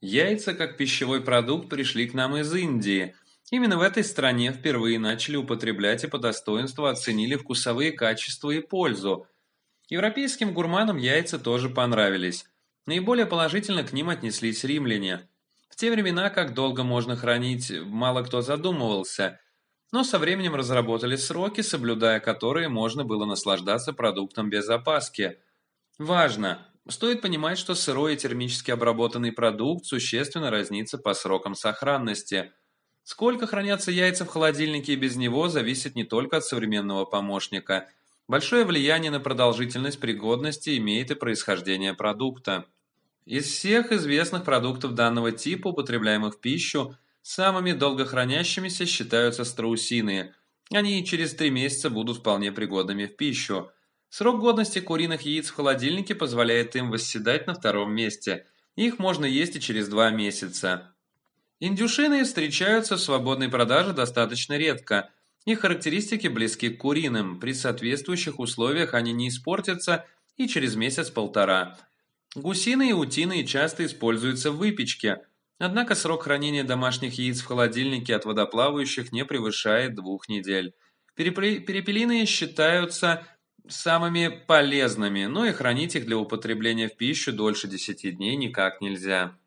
Яйца как пищевой продукт пришли к нам из Индии. Именно в этой стране впервые начали употреблять и по достоинству оценили вкусовые качества и пользу. Европейским гурманам яйца тоже понравились. Наиболее положительно к ним отнеслись римляне. В те времена, как долго можно хранить, мало кто задумывался. Но со временем разработали сроки, соблюдая которые можно было наслаждаться продуктом без опаски. Важно! Стоит понимать, что сырой и термически обработанный продукт существенно разнится по срокам сохранности. Сколько хранятся яйца в холодильнике без него, зависит не только от современного помощника. Большое влияние на продолжительность пригодности имеет и происхождение продукта. Из всех известных продуктов данного типа, употребляемых в пищу, самыми долгохранящимися считаются страусины. Они через три месяца будут вполне пригодными в пищу – Срок годности куриных яиц в холодильнике позволяет им восседать на втором месте. Их можно есть и через два месяца. Индюшины встречаются в свободной продаже достаточно редко. Их характеристики близки к куриным. При соответствующих условиях они не испортятся и через месяц-полтора. Гусиные и утиные часто используются в выпечке. Однако срок хранения домашних яиц в холодильнике от водоплавающих не превышает двух недель. Перепелиные считаются самыми полезными, но и хранить их для употребления в пищу дольше 10 дней никак нельзя.